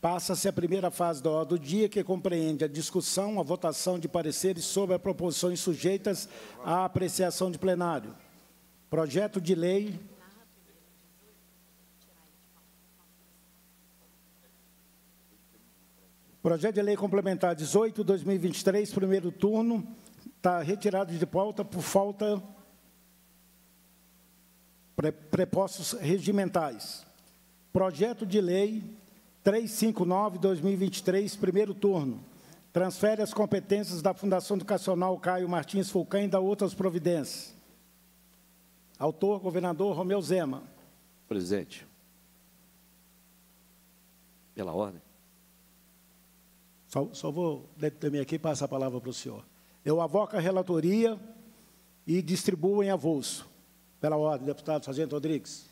Passa-se a primeira fase da ordem do dia, que compreende a discussão, a votação de pareceres sobre as proposições sujeitas à apreciação de plenário. Projeto de lei... Projeto de lei complementar 18, 2023, primeiro turno, está retirado de pauta por falta prepostos regimentais. Projeto de lei 359-2023, primeiro turno. Transfere as competências da Fundação Educacional Caio Martins Fulcã e da outras providências. Autor, governador Romeu Zema. Presidente. Pela ordem. Só, só vou determinar aqui e passar a palavra para o senhor. Eu avoco a relatoria e distribuo em avulso. Pela ordem, deputado Sargento Rodrigues.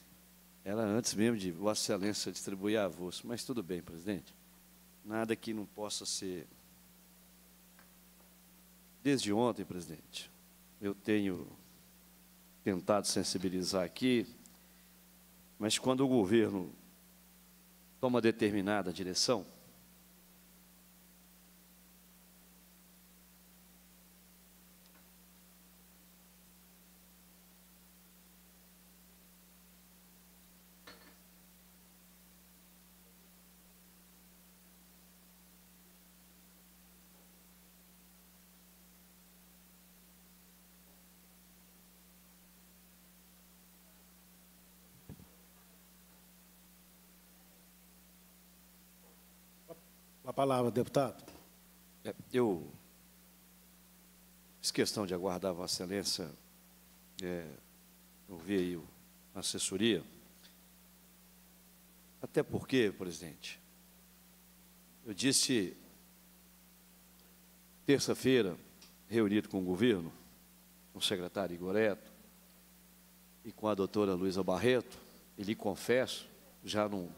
Era antes mesmo de Vossa Excelência distribuir avulso, mas tudo bem, presidente. Nada que não possa ser. Desde ontem, presidente, eu tenho tentado sensibilizar aqui, mas quando o governo toma determinada direção, A palavra, deputado. É, eu fiz questão de aguardar Vossa Excelência, é, ouvir aí a assessoria, até porque, presidente, eu disse terça-feira, reunido com o governo, com o secretário Igoreto e com a doutora Luísa Barreto, e lhe confesso, já não,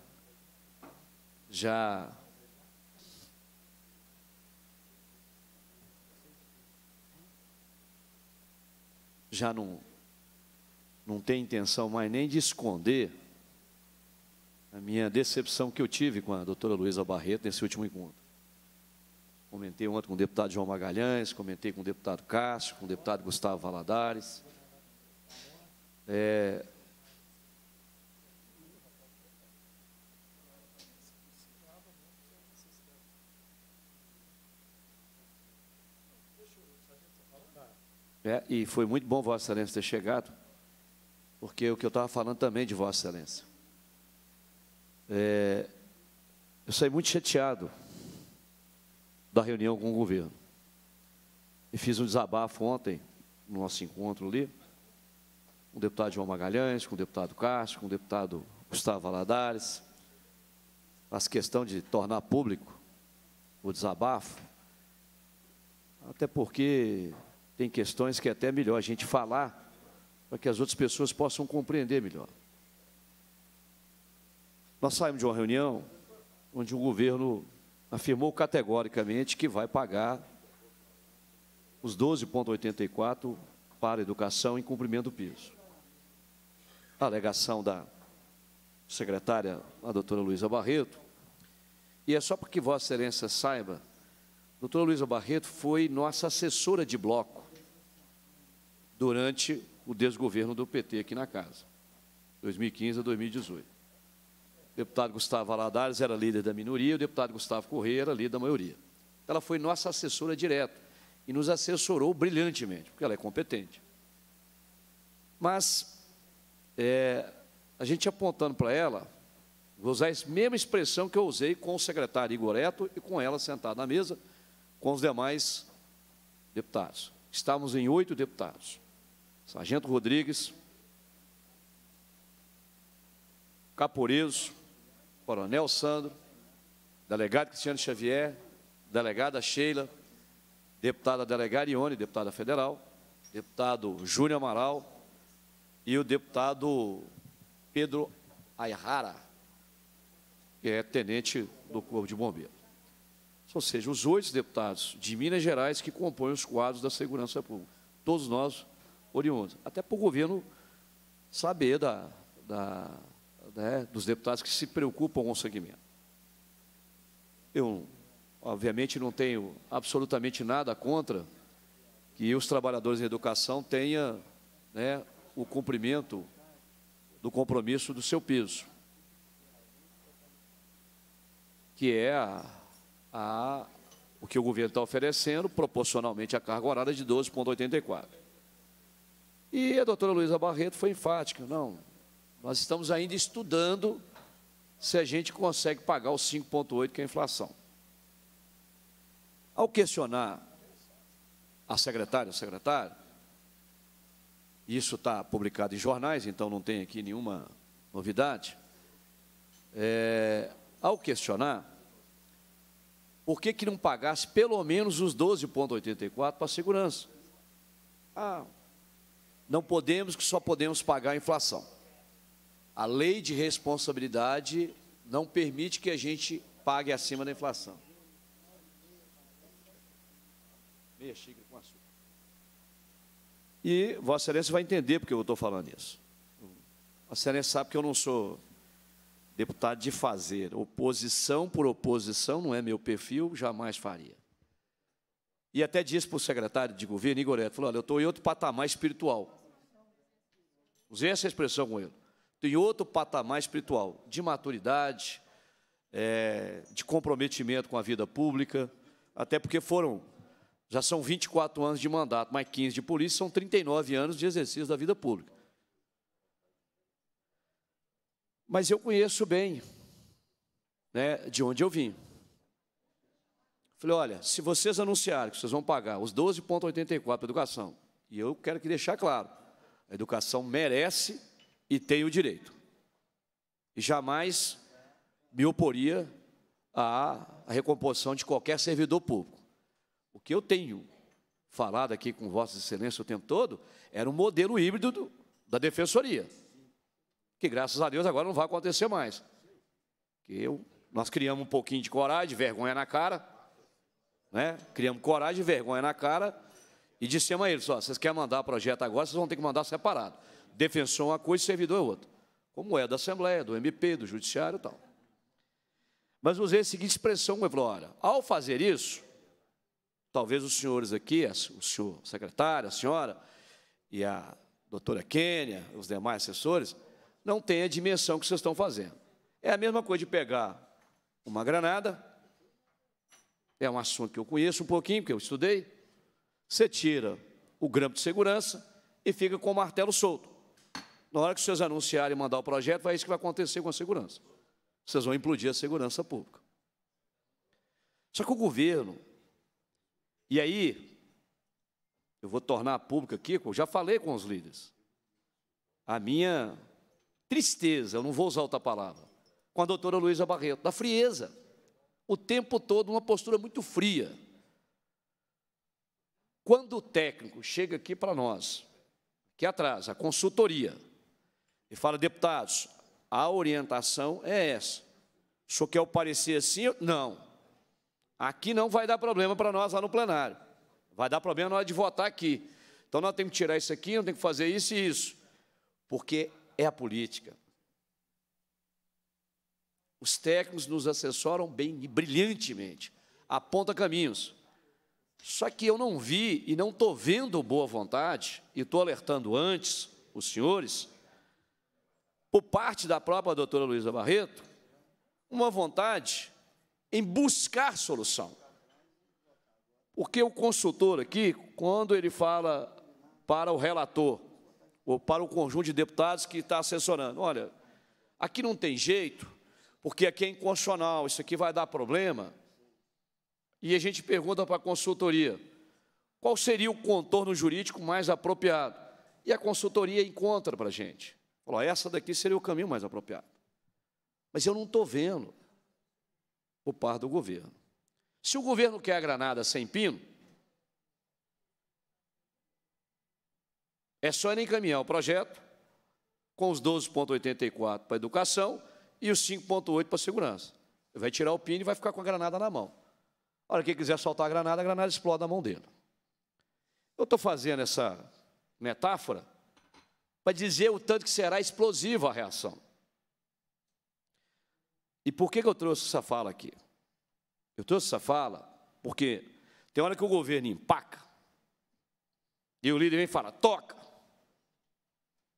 já já não, não tem intenção mais nem de esconder a minha decepção que eu tive com a doutora Luísa Barreto nesse último encontro. Comentei ontem com o deputado João Magalhães, comentei com o deputado Cássio, com o deputado Gustavo Valadares. É, É, e foi muito bom Vossa Excelência ter chegado, porque o que eu estava falando também de Vossa Excelência. É, eu saí muito chateado da reunião com o governo. E fiz um desabafo ontem, no nosso encontro ali, com o deputado João Magalhães, com o deputado Castro, com o deputado Gustavo Valadares, as questão de tornar público o desabafo, até porque tem questões que é até melhor a gente falar para que as outras pessoas possam compreender melhor. Nós saímos de uma reunião onde o governo afirmou categoricamente que vai pagar os 12,84 para a educação em cumprimento do piso. A alegação da secretária, a doutora Luísa Barreto, e é só para que Vossa Excelência saiba, a doutora Luísa Barreto foi nossa assessora de bloco durante o desgoverno do PT aqui na casa, 2015 a 2018. O deputado Gustavo Aladares era líder da minoria, o deputado Gustavo Correia era líder da maioria. Ela foi nossa assessora direta e nos assessorou brilhantemente, porque ela é competente. Mas é, a gente apontando para ela, vou usar a mesma expressão que eu usei com o secretário Igor Eto e com ela sentada na mesa, com os demais deputados. Estávamos em oito deputados. Sargento Rodrigues, Caporeso, Coronel Sandro, delegado Cristiano Xavier, delegada Sheila, deputada delegada Ione, deputada federal, deputado Júnior Amaral e o deputado Pedro Ayrara, que é tenente do Corpo de Bombeiros. Ou seja, os oito deputados de Minas Gerais que compõem os quadros da segurança pública. Todos nós oriundos. Até para o governo saber da, da, né, dos deputados que se preocupam com o segmento. Eu, obviamente, não tenho absolutamente nada contra que os trabalhadores da educação tenham né, o cumprimento do compromisso do seu piso, que é a, a, o que o governo está oferecendo proporcionalmente à carga horária de 12,84. E a doutora Luísa Barreto foi enfática: não, nós estamos ainda estudando se a gente consegue pagar os 5,8% que é a inflação. Ao questionar a secretária, o secretário, isso está publicado em jornais, então não tem aqui nenhuma novidade. É, ao questionar, por que, que não pagasse pelo menos os 12,84 para a segurança? Ah, não podemos que só podemos pagar a inflação. A lei de responsabilidade não permite que a gente pague acima da inflação. Meia xícara com açúcar. E Vossa Excelência vai entender porque eu estou falando isso. Vossa Excelência sabe que eu não sou deputado de fazer. Oposição por oposição não é meu perfil, jamais faria. E até disse para o secretário de governo, Igor Eto, falou, olha, eu estou em outro patamar espiritual. Usei essa expressão com ele. Tem outro patamar espiritual, de maturidade, é, de comprometimento com a vida pública, até porque foram, já são 24 anos de mandato, mais 15 de polícia, são 39 anos de exercício da vida pública. Mas eu conheço bem né, de onde eu vim. Falei, olha, se vocês anunciarem que vocês vão pagar os 12,84 para educação, e eu quero que deixar claro, a educação merece e tem o direito. E jamais me oporia à recomposição de qualquer servidor público. O que eu tenho falado aqui com Vossa Excelência o tempo todo era um modelo híbrido do, da defensoria, que graças a Deus agora não vai acontecer mais. Que eu, nós criamos um pouquinho de coragem, vergonha na cara, né? criamos coragem, vergonha na cara, e dissemos a eles, ó, vocês querem mandar projeto agora, vocês vão ter que mandar separado. Defensor é uma coisa, servidor é outra. Como é da Assembleia, do MP, do Judiciário e tal. Mas usei a seguinte expressão, eu falei, olha, ao fazer isso, talvez os senhores aqui, o senhor secretário, a senhora e a doutora Kênia, os demais assessores, não tenham a dimensão que vocês estão fazendo. É a mesma coisa de pegar uma granada, é um assunto que eu conheço um pouquinho, porque eu estudei, você tira o grampo de segurança e fica com o martelo solto. Na hora que vocês anunciarem e mandar o projeto, vai isso que vai acontecer com a segurança. Vocês vão implodir a segurança pública. Só que o governo, e aí, eu vou tornar público aqui, eu já falei com os líderes, a minha tristeza, eu não vou usar outra palavra, com a doutora Luísa Barreto, da frieza, o tempo todo, uma postura muito fria quando o técnico chega aqui para nós, aqui atrás, a consultoria, e fala, deputados, a orientação é essa. O senhor quer o parecer assim? Não. Aqui não vai dar problema para nós lá no plenário. Vai dar problema na hora de votar aqui. Então, nós temos que tirar isso aqui, nós temos que fazer isso e isso. Porque é a política. Os técnicos nos assessoram bem e brilhantemente. Aponta caminhos. Só que eu não vi e não estou vendo boa vontade, e estou alertando antes os senhores, por parte da própria doutora Luísa Barreto, uma vontade em buscar solução. Porque o consultor aqui, quando ele fala para o relator, ou para o conjunto de deputados que está assessorando, olha, aqui não tem jeito, porque aqui é inconstitucional, isso aqui vai dar problema, e a gente pergunta para a consultoria qual seria o contorno jurídico mais apropriado. E a consultoria encontra para a gente. Falou, essa daqui seria o caminho mais apropriado. Mas eu não estou vendo o par do governo. Se o governo quer a granada sem pino, é só ele encaminhar o projeto com os 12,84 para a educação e os 5,8 para a segurança. Vai tirar o pino e vai ficar com a granada na mão hora que quiser soltar a granada, a granada explode na mão dele. Eu estou fazendo essa metáfora para dizer o tanto que será explosiva a reação. E por que, que eu trouxe essa fala aqui? Eu trouxe essa fala porque tem hora que o governo empaca e o líder vem e fala, toca.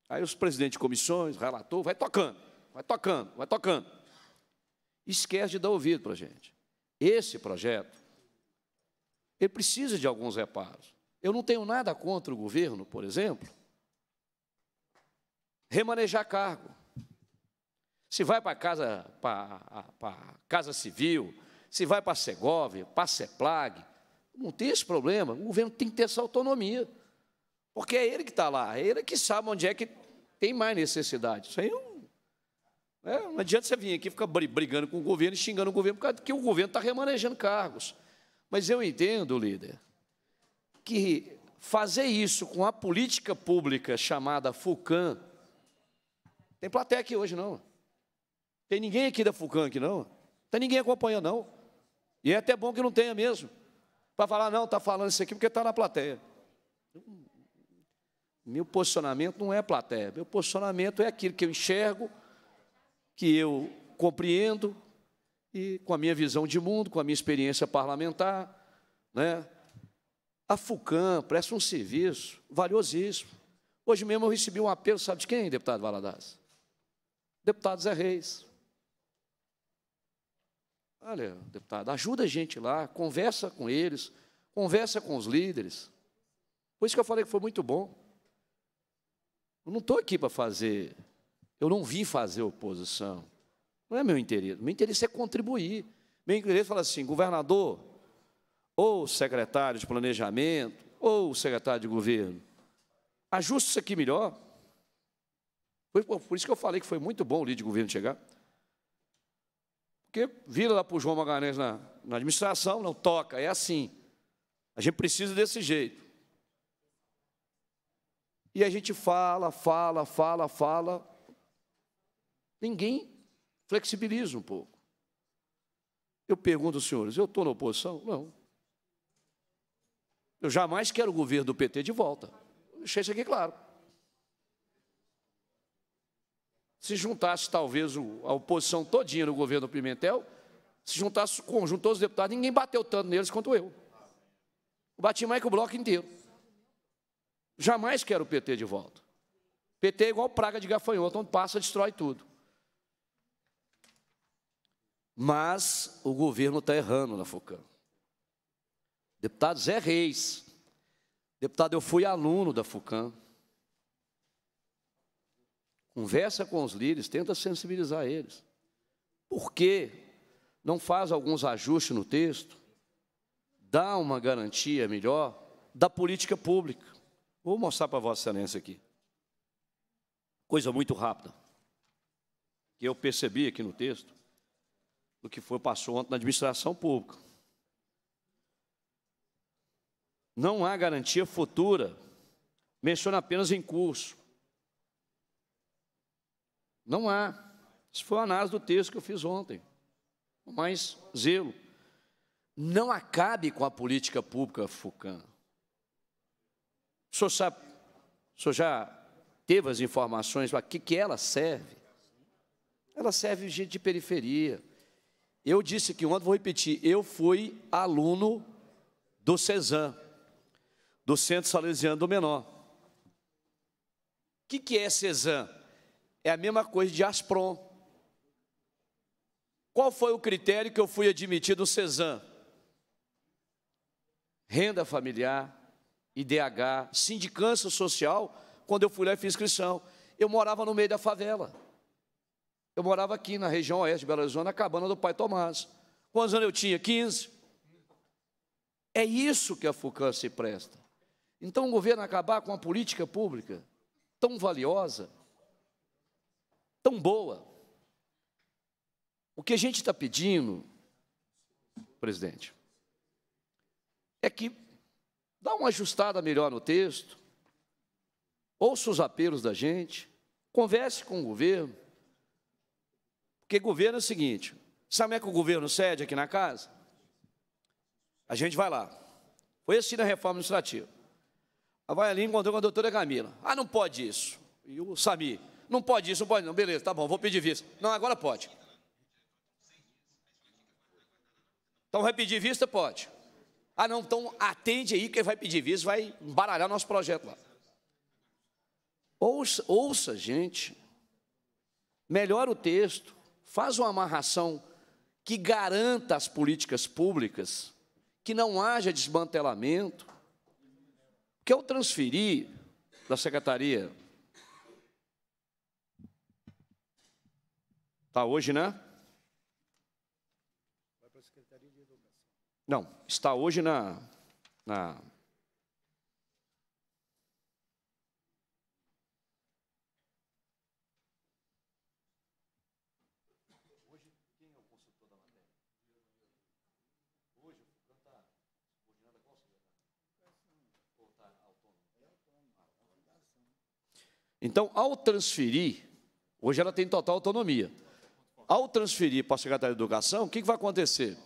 Aí os presidentes de comissões, relator, vai tocando, vai tocando, vai tocando. Esquece de dar ouvido para a gente. Esse projeto ele precisa de alguns reparos. Eu não tenho nada contra o governo, por exemplo, remanejar cargo. Se vai para a casa, para, para casa Civil, se vai para a Segovia, para a CEPLAG, não tem esse problema. O governo tem que ter essa autonomia, porque é ele que está lá, é ele que sabe onde é que tem mais necessidade. Isso aí não, é, né, não adianta você vir aqui e ficar brigando com o governo, xingando o governo, porque o governo está remanejando cargos. Mas eu entendo, líder, que fazer isso com a política pública chamada FUCAM, tem plateia aqui hoje, não. Tem ninguém aqui da FUCAM aqui, não. Tem ninguém acompanhando, não. E é até bom que não tenha mesmo. Para falar, não, está falando isso aqui porque está na plateia. Meu posicionamento não é plateia. Meu posicionamento é aquilo que eu enxergo, que eu compreendo, e com a minha visão de mundo, com a minha experiência parlamentar, né? A FUCAM presta um serviço valiosíssimo. Hoje mesmo eu recebi um apelo, sabe de quem, deputado Valadares? Deputado Zé Reis. Olha, deputado, ajuda a gente lá, conversa com eles, conversa com os líderes. Por isso que eu falei que foi muito bom. Eu não estou aqui para fazer, eu não vim fazer oposição. Não é meu interesse. Meu interesse é contribuir. Meu interesse é falar assim, governador, ou secretário de planejamento, ou secretário de governo, ajuste isso aqui melhor. Foi por isso que eu falei que foi muito bom o líder de governo chegar. Porque vira lá para o João Magalhães na, na administração, não toca, é assim. A gente precisa desse jeito. E a gente fala, fala, fala, fala. Ninguém Flexibiliza um pouco. Eu pergunto aos senhores, eu estou na oposição? Não. Eu jamais quero o governo do PT de volta. Deixei isso aqui claro. Se juntasse, talvez, a oposição todinha no governo do Pimentel, se juntasse o conjunto os deputados, ninguém bateu tanto neles quanto eu. Eu bati mais que o bloco inteiro. Jamais quero o PT de volta. PT é igual praga de gafanhoto, onde passa, destrói tudo. Mas o governo está errando na FUCAM. Deputado Zé Reis. Deputado, eu fui aluno da FUCAM. Conversa com os líderes, tenta sensibilizar eles. Por que não faz alguns ajustes no texto? Dá uma garantia melhor da política pública. Vou mostrar para Vossa Excelência aqui. Coisa muito rápida. Que eu percebi aqui no texto do que foi passou ontem na administração pública. Não há garantia futura. Menciona apenas em curso. Não há. Isso foi a análise do texto que eu fiz ontem. Mais zelo. Não acabe com a política pública Fucan. O senhor, sabe, o senhor já teve as informações para que, que ela serve? Ela serve gente de periferia eu disse que ontem, vou repetir, eu fui aluno do CESAM, do Centro Salesiano do Menor. O que, que é CESAM? É a mesma coisa de Asprom. Qual foi o critério que eu fui admitido no CESAM? Renda familiar, IDH, sindicância social, quando eu fui lá e fiz inscrição. Eu morava no meio da favela. Eu morava aqui na região oeste de Belo Horizonte, na cabana do pai Tomás. Quantos anos eu tinha? 15. É isso que a FUCAN se presta. Então, o governo acabar com uma política pública tão valiosa, tão boa. O que a gente está pedindo, presidente, é que dá uma ajustada melhor no texto, ouça os apelos da gente, converse com o governo, porque governo é o seguinte: sabe como é que o governo cede aqui na casa? A gente vai lá. Foi assim na reforma administrativa. A vai ali e encontrou com a doutora Camila. Ah, não pode isso. E o Sami, não pode isso, não pode não. Beleza, tá bom, vou pedir vista. Não, agora pode. Então vai pedir vista? Pode. Ah, não, então atende aí, que vai pedir vista vai embaralhar nosso projeto lá. Ouça, ouça, gente. Melhora o texto faz uma amarração que garanta as políticas públicas, que não haja desmantelamento. Que eu transferi da secretaria. Está hoje, né? Não, está hoje na, na Então, ao transferir, hoje ela tem total autonomia. Ao transferir para a Secretaria de Educação, o que, que vai acontecer?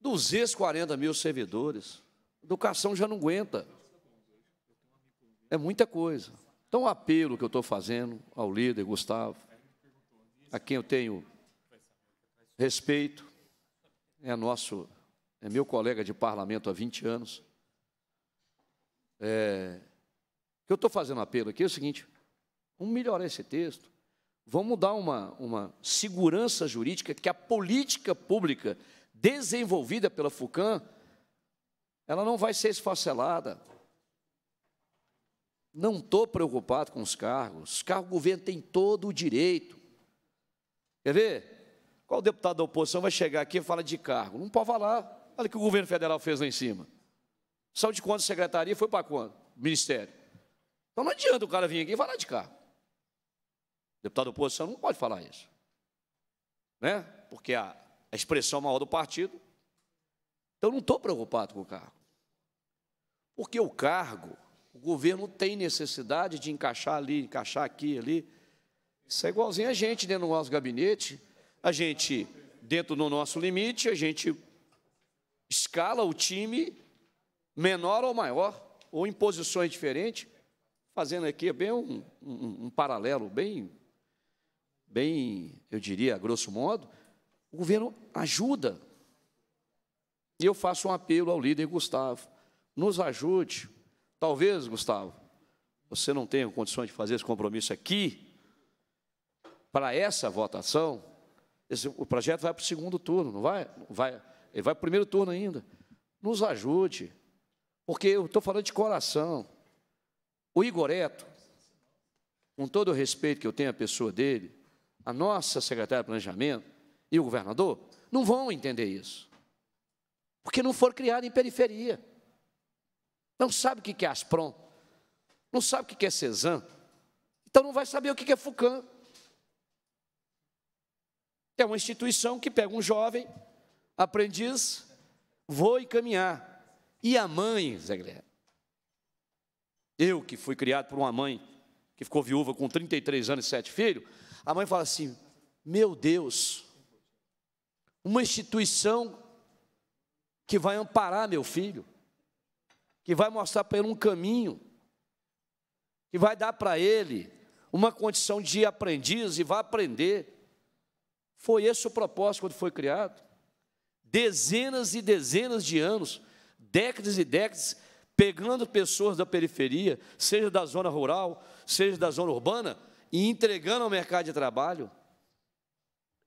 240 mil servidores. Educação já não aguenta. É muita coisa. Então, o apelo que eu estou fazendo ao líder Gustavo, a quem eu tenho respeito, é nosso, é meu colega de parlamento há 20 anos, é, o que eu estou fazendo apelo aqui é o seguinte: vamos melhorar esse texto, vamos dar uma, uma segurança jurídica que a política pública desenvolvida pela FUCAM ela não vai ser esfacelada. Não estou preocupado com os cargos. Os cargos do governo tem todo o direito. Quer ver? Qual deputado da oposição vai chegar aqui e falar de cargo? Não pode falar. Olha o que o governo federal fez lá em cima. Sabe de quanto secretaria, foi para quando? Ministério. Então não adianta o cara vir aqui e falar de carro. deputado da oposição não pode falar isso. Né? Porque a, a expressão maior do partido. Então não estou preocupado com o cargo. Porque o cargo, o governo tem necessidade de encaixar ali, encaixar aqui, ali. Isso é igualzinho a gente dentro do nosso gabinete, a gente, dentro do nosso limite, a gente escala o time menor ou maior, ou em posições diferentes, fazendo aqui bem um, um, um paralelo bem, bem, eu diria, grosso modo, o governo ajuda. E eu faço um apelo ao líder Gustavo, nos ajude. Talvez, Gustavo, você não tenha condições de fazer esse compromisso aqui, para essa votação, esse, o projeto vai para o segundo turno, não vai? vai ele vai para o primeiro turno ainda. Nos ajude porque eu estou falando de coração. O Igoreto, com todo o respeito que eu tenho à pessoa dele, a nossa secretária de planejamento e o governador, não vão entender isso. Porque não foram criados em periferia. Não sabe o que é Aspron, não sabe o que é Cezan, então não vai saber o que é Fucan. É uma instituição que pega um jovem, aprendiz, vou encaminhar e a mãe, Zé Guilherme? Eu que fui criado por uma mãe que ficou viúva com 33 anos e sete filhos, a mãe fala assim: Meu Deus, uma instituição que vai amparar meu filho, que vai mostrar para ele um caminho, que vai dar para ele uma condição de aprendiz e vai aprender. Foi esse o propósito quando foi criado. Dezenas e dezenas de anos décadas e décadas pegando pessoas da periferia, seja da zona rural, seja da zona urbana, e entregando ao mercado de trabalho.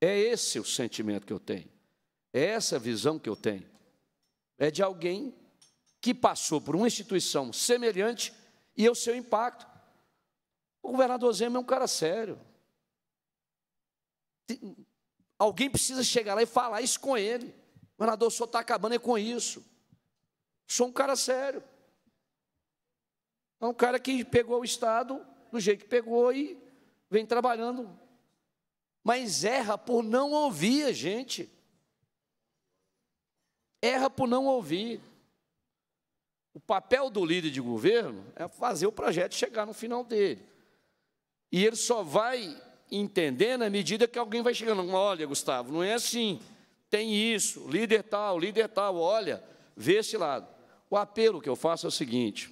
É esse o sentimento que eu tenho. É essa a visão que eu tenho. É de alguém que passou por uma instituição semelhante e é o seu impacto. O governador Zema é um cara sério. Alguém precisa chegar lá e falar isso com ele. O governador, só está acabando é com isso. Sou um cara sério. É um cara que pegou o Estado do jeito que pegou e vem trabalhando. Mas erra por não ouvir a gente. Erra por não ouvir. O papel do líder de governo é fazer o projeto chegar no final dele. E ele só vai entender na medida que alguém vai chegando. Olha, Gustavo, não é assim. Tem isso, líder tal, líder tal, olha, vê esse lado. O apelo que eu faço é o seguinte: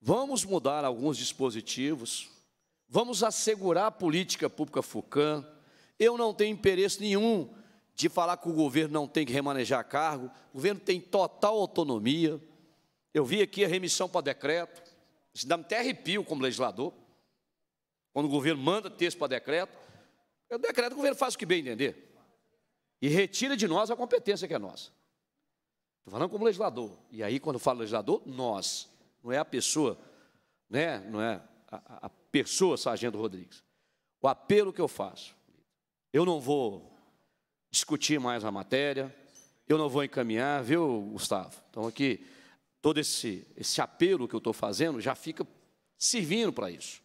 vamos mudar alguns dispositivos, vamos assegurar a política pública FUCAM. Eu não tenho interesse nenhum de falar que o governo não tem que remanejar cargo, o governo tem total autonomia. Eu vi aqui a remissão para decreto, isso dá até arrepio como legislador, quando o governo manda texto para decreto, o decreto o governo faz o que bem entender e retira de nós a competência que é nossa. Estou falando como legislador. E aí, quando falo legislador, nós. Não é a pessoa, né? não é a, a pessoa, Sargento Rodrigues. O apelo que eu faço. Eu não vou discutir mais a matéria, eu não vou encaminhar, viu, Gustavo? Então, aqui, todo esse, esse apelo que eu estou fazendo já fica servindo para isso.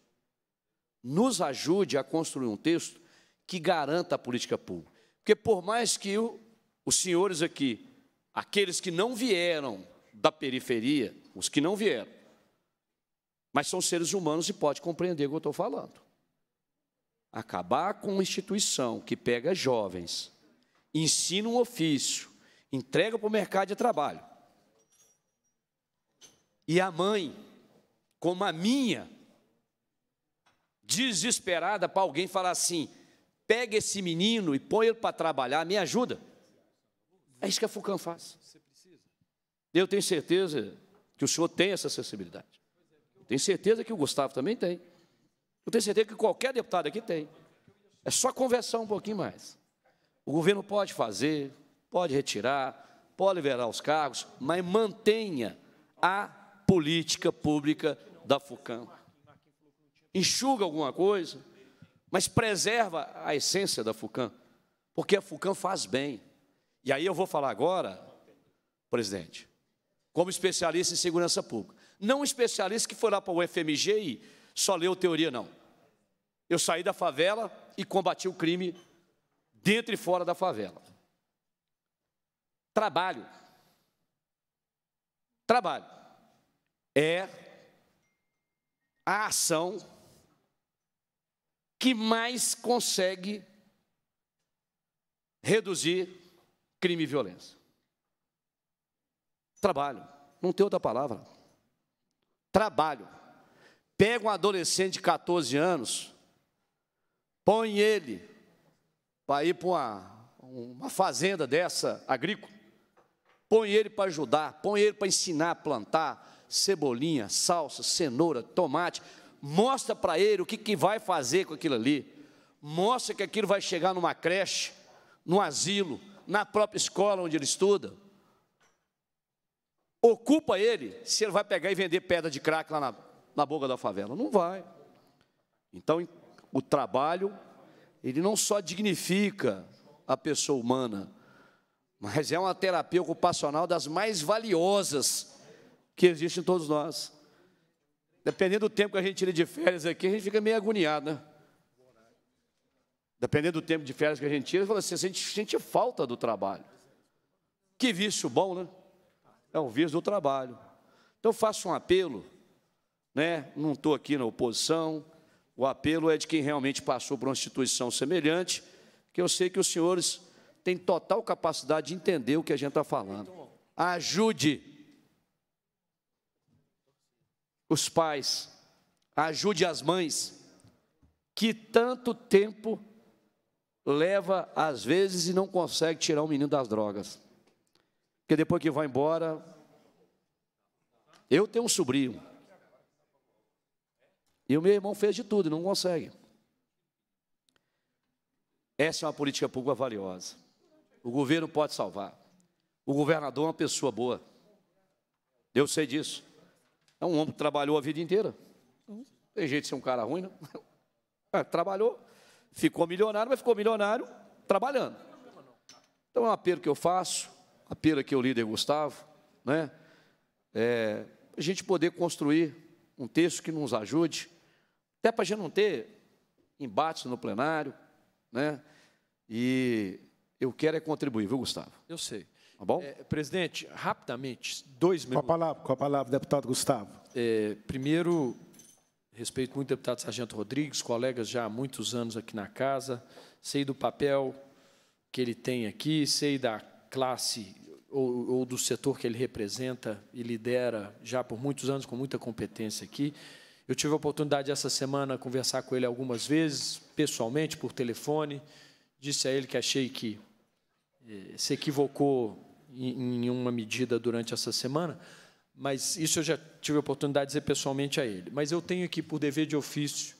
Nos ajude a construir um texto que garanta a política pública. Porque, por mais que os senhores aqui aqueles que não vieram da periferia, os que não vieram, mas são seres humanos e pode compreender o que eu estou falando. Acabar com uma instituição que pega jovens, ensina um ofício, entrega para o mercado de trabalho. E a mãe, como a minha, desesperada para alguém falar assim: pega esse menino e põe ele para trabalhar, me ajuda. É isso que a FUCAM faz. Eu tenho certeza que o senhor tem essa sensibilidade. Eu tenho certeza que o Gustavo também tem. Eu tenho certeza que qualquer deputado aqui tem. É só conversar um pouquinho mais. O governo pode fazer, pode retirar, pode liberar os cargos, mas mantenha a política pública da FUCAM. Enxuga alguma coisa, mas preserva a essência da FUCAM, porque a FUCAM faz bem. E aí eu vou falar agora, presidente, como especialista em segurança pública. Não um especialista que foi lá para o FMG e só leu teoria, não. Eu saí da favela e combati o crime dentro e fora da favela. Trabalho. Trabalho é a ação que mais consegue reduzir crime e violência. Trabalho. Não tem outra palavra. Trabalho. Pega um adolescente de 14 anos, põe ele para ir para uma, uma fazenda dessa, agrícola, põe ele para ajudar, põe ele para ensinar a plantar cebolinha, salsa, cenoura, tomate, mostra para ele o que, que vai fazer com aquilo ali, mostra que aquilo vai chegar numa creche, num asilo, na própria escola onde ele estuda. Ocupa ele se ele vai pegar e vender pedra de crack lá na, na boca da favela. Não vai. Então, o trabalho, ele não só dignifica a pessoa humana, mas é uma terapia ocupacional das mais valiosas que existe em todos nós. Dependendo do tempo que a gente tira de férias aqui, a gente fica meio agoniado, né? Dependendo do tempo de férias que a gente tira, fala assim, a gente sente falta do trabalho. Que vício bom, né? É o vício do trabalho. Então, faço um apelo, né? não estou aqui na oposição, o apelo é de quem realmente passou por uma instituição semelhante, que eu sei que os senhores têm total capacidade de entender o que a gente está falando. Ajude os pais, ajude as mães, que tanto tempo leva às vezes e não consegue tirar o menino das drogas. Porque depois que vai embora. Eu tenho um sobrinho. E o meu irmão fez de tudo, não consegue. Essa é uma política pública valiosa. O governo pode salvar. O governador é uma pessoa boa. Eu sei disso. É um homem que trabalhou a vida inteira. Tem jeito de ser um cara ruim, não? É, trabalhou. Ficou milionário, mas ficou milionário trabalhando. Então é um apelo que eu faço, apelo aqui ao líder Gustavo, né? É, a gente poder construir um texto que nos ajude, até para a gente não ter embates no plenário, né? E eu quero é contribuir, viu, Gustavo? Eu sei. Tá bom? É, presidente, rapidamente, dois minutos. Com a palavra, com a palavra deputado Gustavo. É, primeiro, Respeito muito o deputado Sargento Rodrigues, colegas já há muitos anos aqui na casa, sei do papel que ele tem aqui, sei da classe ou, ou do setor que ele representa e lidera já por muitos anos com muita competência aqui. Eu tive a oportunidade essa semana de conversar com ele algumas vezes, pessoalmente, por telefone. Disse a ele que achei que eh, se equivocou em uma medida durante essa semana, mas isso eu já tive a oportunidade de dizer pessoalmente a ele. Mas eu tenho aqui, por dever de ofício,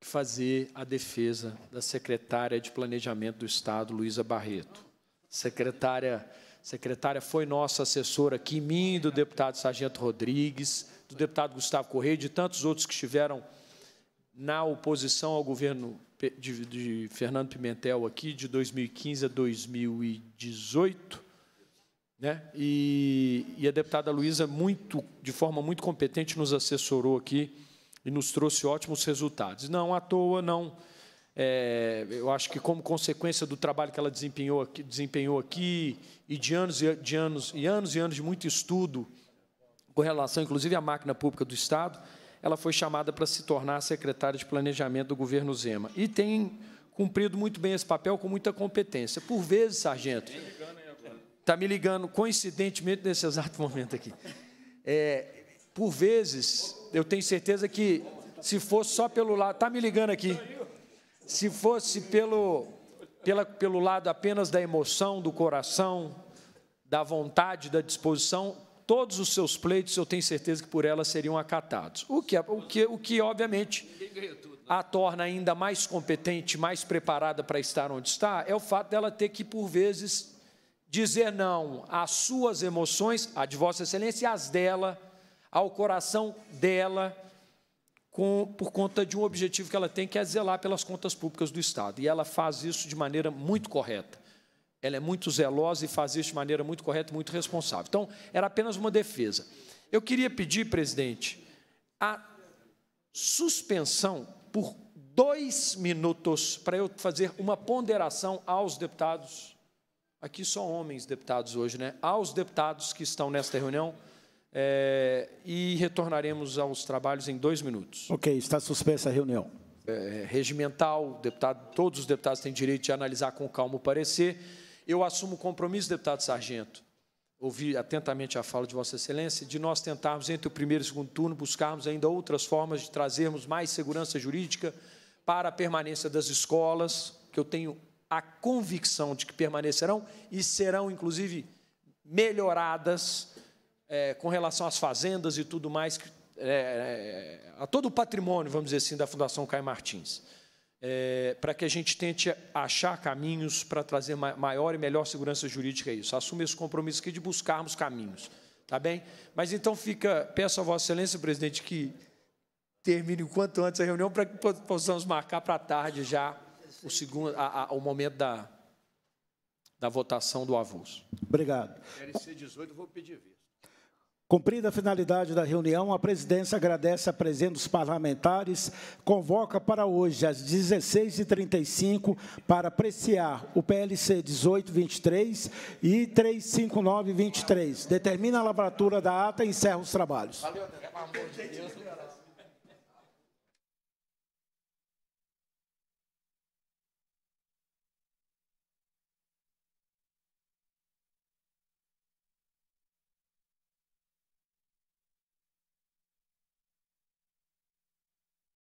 fazer a defesa da secretária de Planejamento do Estado, Luísa Barreto. Secretária, secretária foi nossa assessora aqui, mim, do deputado Sargento Rodrigues, do deputado Gustavo Correia, de tantos outros que estiveram na oposição ao governo de, de Fernando Pimentel aqui, de 2015 a 2018 né? E, e a deputada Luísa, muito, de forma muito competente, nos assessorou aqui e nos trouxe ótimos resultados. Não à toa, não. É, eu acho que como consequência do trabalho que ela desempenhou aqui, desempenhou aqui e de anos e de anos e anos e anos de muito estudo com relação, inclusive, à máquina pública do Estado, ela foi chamada para se tornar secretária de Planejamento do governo Zema e tem cumprido muito bem esse papel com muita competência. Por vezes, sargento, está me ligando coincidentemente nesse exato momento aqui. É, por vezes, eu tenho certeza que se fosse só pelo lado, está me ligando aqui. Se fosse pelo, pela, pelo lado apenas da emoção, do coração, da vontade, da disposição, todos os seus pleitos, eu tenho certeza que por ela seriam acatados. O que, é, o que, o que obviamente, a torna ainda mais competente, mais preparada para estar onde está, é o fato dela ter que, por vezes, dizer não às suas emoções, a de Vossa Excelência, e às dela, ao coração dela, com, por conta de um objetivo que ela tem, que é zelar pelas contas públicas do Estado. E ela faz isso de maneira muito correta. Ela é muito zelosa e faz isso de maneira muito correta e muito responsável. Então, era apenas uma defesa. Eu queria pedir, presidente, a suspensão por dois minutos para eu fazer uma ponderação aos deputados Aqui só homens deputados hoje, né? Aos deputados que estão nesta reunião é, e retornaremos aos trabalhos em dois minutos. Ok, está suspensa a reunião. É, regimental, deputado, todos os deputados têm direito de analisar com calma o parecer. Eu assumo o compromisso, deputado Sargento, ouvi atentamente a fala de Vossa Excelência, de nós tentarmos, entre o primeiro e o segundo turno, buscarmos ainda outras formas de trazermos mais segurança jurídica para a permanência das escolas, que eu tenho a convicção de que permanecerão e serão, inclusive, melhoradas é, com relação às fazendas e tudo mais, é, é, a todo o patrimônio, vamos dizer assim, da Fundação Caio Martins. É, para que a gente tente achar caminhos para trazer maior e melhor segurança jurídica a é isso. Assume esse compromisso aqui de buscarmos caminhos. Tá bem? Mas então fica, peço a Vossa Excelência, presidente, que termine o quanto antes a reunião para que possamos marcar para a tarde já o, segundo, a, a, o momento da, da votação do avulso. Obrigado. LC 18, vou pedir visto. Cumprida a finalidade da reunião, a presidência agradece a presença dos parlamentares, convoca para hoje, às 16h35, para apreciar o PLC 1823 e 35923. Determina a lavratura da ata e encerra os trabalhos. Valeu, pelo amor de Deus.